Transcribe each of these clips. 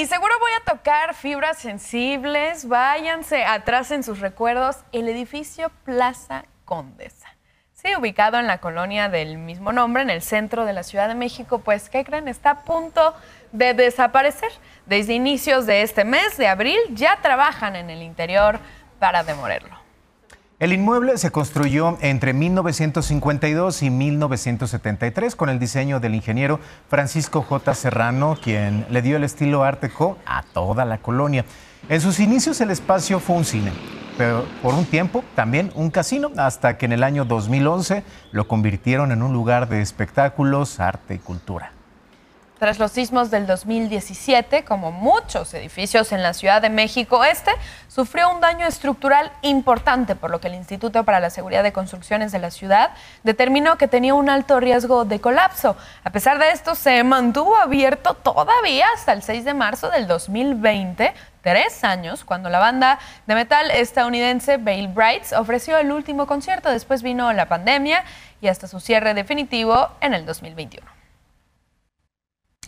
y seguro voy a tocar fibras sensibles. Váyanse atrás en sus recuerdos. El edificio Plaza Condesa. Sí, ubicado en la colonia del mismo nombre, en el centro de la Ciudad de México, pues, ¿qué creen? Está a punto de desaparecer. Desde inicios de este mes de abril ya trabajan en el interior para demorarlo. El inmueble se construyó entre 1952 y 1973 con el diseño del ingeniero Francisco J. Serrano, quien le dio el estilo Art a toda la colonia. En sus inicios el espacio fue un cine, pero por un tiempo también un casino, hasta que en el año 2011 lo convirtieron en un lugar de espectáculos, arte y cultura. Tras los sismos del 2017, como muchos edificios en la Ciudad de México Este, sufrió un daño estructural importante, por lo que el Instituto para la Seguridad de Construcciones de la ciudad determinó que tenía un alto riesgo de colapso. A pesar de esto, se mantuvo abierto todavía hasta el 6 de marzo del 2020, tres años, cuando la banda de metal estadounidense Bale Brights ofreció el último concierto. Después vino la pandemia y hasta su cierre definitivo en el 2021.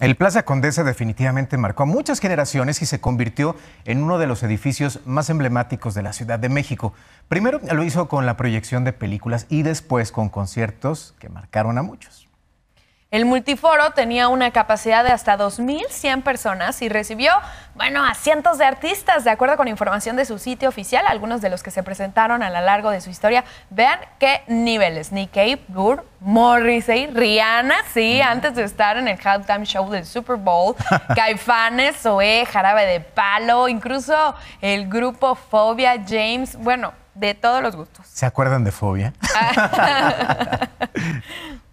El Plaza Condesa definitivamente marcó a muchas generaciones y se convirtió en uno de los edificios más emblemáticos de la Ciudad de México. Primero lo hizo con la proyección de películas y después con conciertos que marcaron a muchos. El multiforo tenía una capacidad de hasta 2.100 personas y recibió, bueno, a cientos de artistas, de acuerdo con información de su sitio oficial, algunos de los que se presentaron a lo largo de su historia. Vean qué niveles. Nikkei, Burr, Morrissey, Rihanna, sí, antes de estar en el halftime show del Super Bowl, Caifanes, Zoé, Jarabe de Palo, incluso el grupo Fobia, James, bueno, de todos los gustos. ¿Se acuerdan de Fobia?